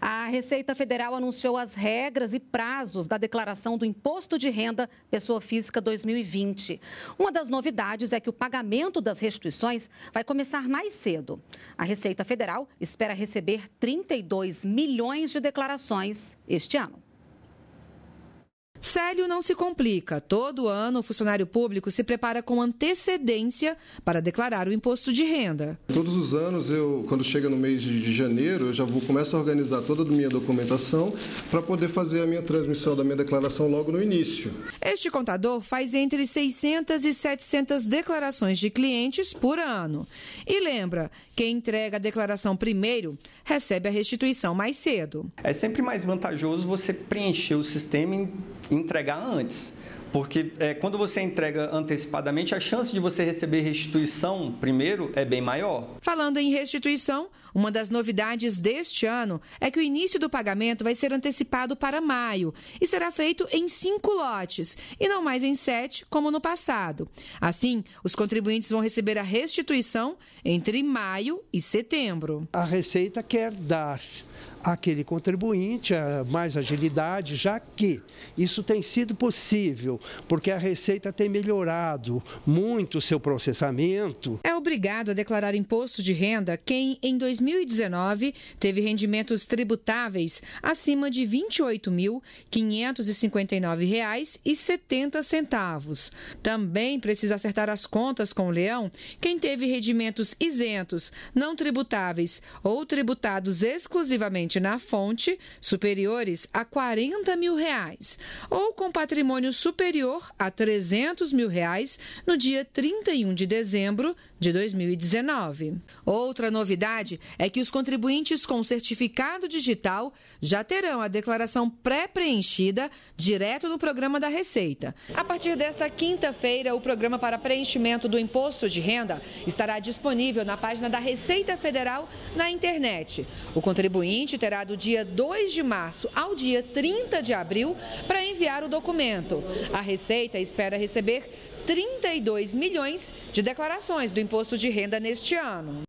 A Receita Federal anunciou as regras e prazos da declaração do Imposto de Renda Pessoa Física 2020. Uma das novidades é que o pagamento das restituições vai começar mais cedo. A Receita Federal espera receber 32 milhões de declarações este ano. Célio não se complica. Todo ano, o funcionário público se prepara com antecedência para declarar o imposto de renda. Todos os anos, eu, quando chega no mês de janeiro, eu já vou, começo a organizar toda a minha documentação para poder fazer a minha transmissão da minha declaração logo no início. Este contador faz entre 600 e 700 declarações de clientes por ano. E lembra, quem entrega a declaração primeiro recebe a restituição mais cedo. É sempre mais vantajoso você preencher o sistema em entregar antes. Porque é, quando você entrega antecipadamente, a chance de você receber restituição primeiro é bem maior. Falando em restituição, uma das novidades deste ano é que o início do pagamento vai ser antecipado para maio e será feito em cinco lotes e não mais em sete, como no passado. Assim, os contribuintes vão receber a restituição entre maio e setembro. A Receita quer dar aquele contribuinte mais agilidade, já que isso tem sido possível, porque a Receita tem melhorado muito o seu processamento. É obrigado a declarar imposto de renda quem, em 2019, teve rendimentos tributáveis acima de R$ 28.559,70. Também precisa acertar as contas com o leão quem teve rendimentos isentos, não tributáveis ou tributados exclusivamente na fonte superiores a 40 mil reais ou com patrimônio superior a 300 mil reais no dia 31 de dezembro de 2019. Outra novidade é que os contribuintes com certificado digital já terão a declaração pré-preenchida direto no programa da Receita. A partir desta quinta-feira, o programa para preenchimento do imposto de renda estará disponível na página da Receita Federal na internet. O contribuinte terá do dia 2 de março ao dia 30 de abril para enviar o documento. A Receita espera receber 32 milhões de declarações do imposto de renda neste ano.